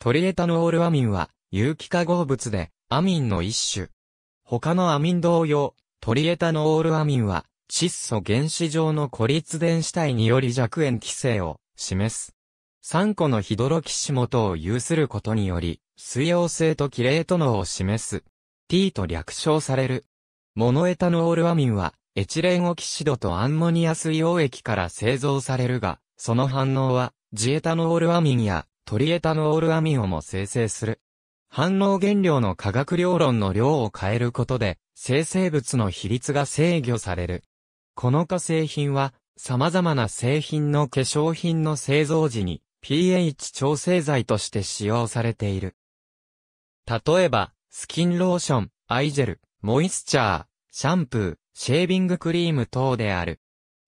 トリエタノールアミンは、有機化合物で、アミンの一種。他のアミン同様、トリエタノールアミンは、窒素原子状の孤立電子体により弱塩基性を示す。3個のヒドロキシ元を有することにより、水溶性とキレート能を示す。T と略称される。モノエタノールアミンは、エチレンオキシドとアンモニア水溶液から製造されるが、その反応は、ジエタノールアミンやトリエタノールアミオも生成する。反応原料の化学量論の量を変えることで、生成物の比率が制御される。この化成品は、様々な製品の化粧品の製造時に pH 調整剤として使用されている。例えば、スキンローション、アイジェル、モイスチャー、シャンプー、シェービングクリーム等である。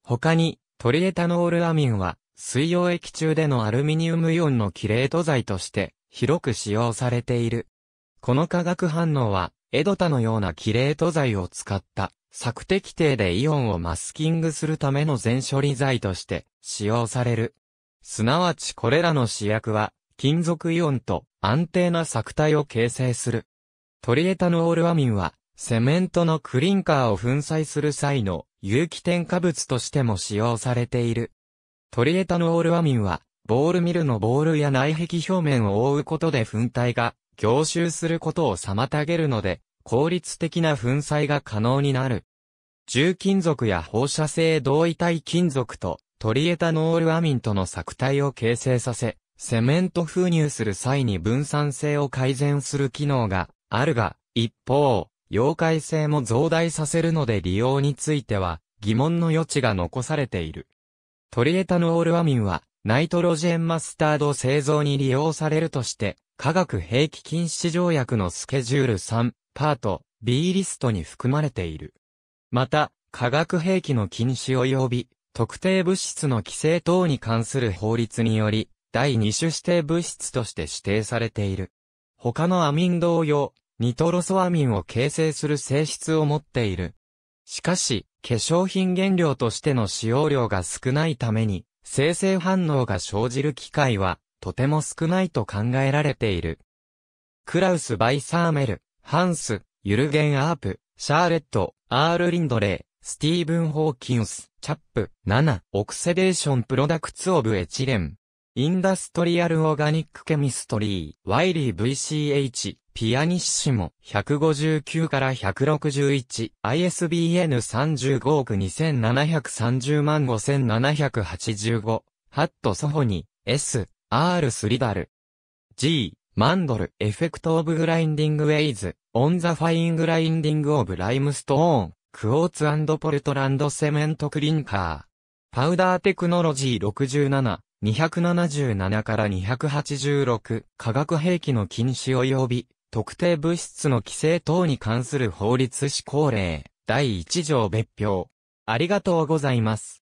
他に、トリエタノールアミンは、水溶液中でのアルミニウムイオンのキレート剤として広く使用されている。この化学反応は、エドタのようなキレート剤を使った索敵定でイオンをマスキングするための全処理剤として使用される。すなわちこれらの試薬は、金属イオンと安定な索体を形成する。トリエタノールアミンは、セメントのクリンカーを粉砕する際の有機添加物としても使用されている。トリエタノールアミンは、ボールミルのボールや内壁表面を覆うことで粉体が凝集することを妨げるので、効率的な粉砕が可能になる。重金属や放射性同位体金属とトリエタノールアミンとの作体を形成させ、セメント封入する際に分散性を改善する機能があるが、一方、溶解性も増大させるので利用については疑問の余地が残されている。トリエタノールアミンは、ナイトロジェンマスタード製造に利用されるとして、化学兵器禁止条約のスケジュール3、パート、B リストに含まれている。また、化学兵器の禁止及び、特定物質の規制等に関する法律により、第2種指定物質として指定されている。他のアミン同様、ニトロソアミンを形成する性質を持っている、しかし、化粧品原料としての使用量が少ないために、生成反応が生じる機会は、とても少ないと考えられている。クラウス・バイ・サーメル、ハンス、ユルゲン・アープ、シャーレット、アール・リンドレイ、スティーブン・ホーキンス、チャップ、7、オクセデーション・プロダクツ・オブ・エチレン。インダストリアル・オーガニック・ケミストリー、ワイリー VCH、ピアニッシモ159から161、ISBN 35億2730万5785、ハットソホニ、S、R スリダル。G、マンドル、エフェクトオブグラインディングウェイズ、オンザファイングラインディングオブライムストーン、クォーツポルトランドセメントクリンカー。パウダーテクノロジー67、277から286、化学兵器の禁止及び特定物質の規制等に関する法律施行令、第1条別表。ありがとうございます。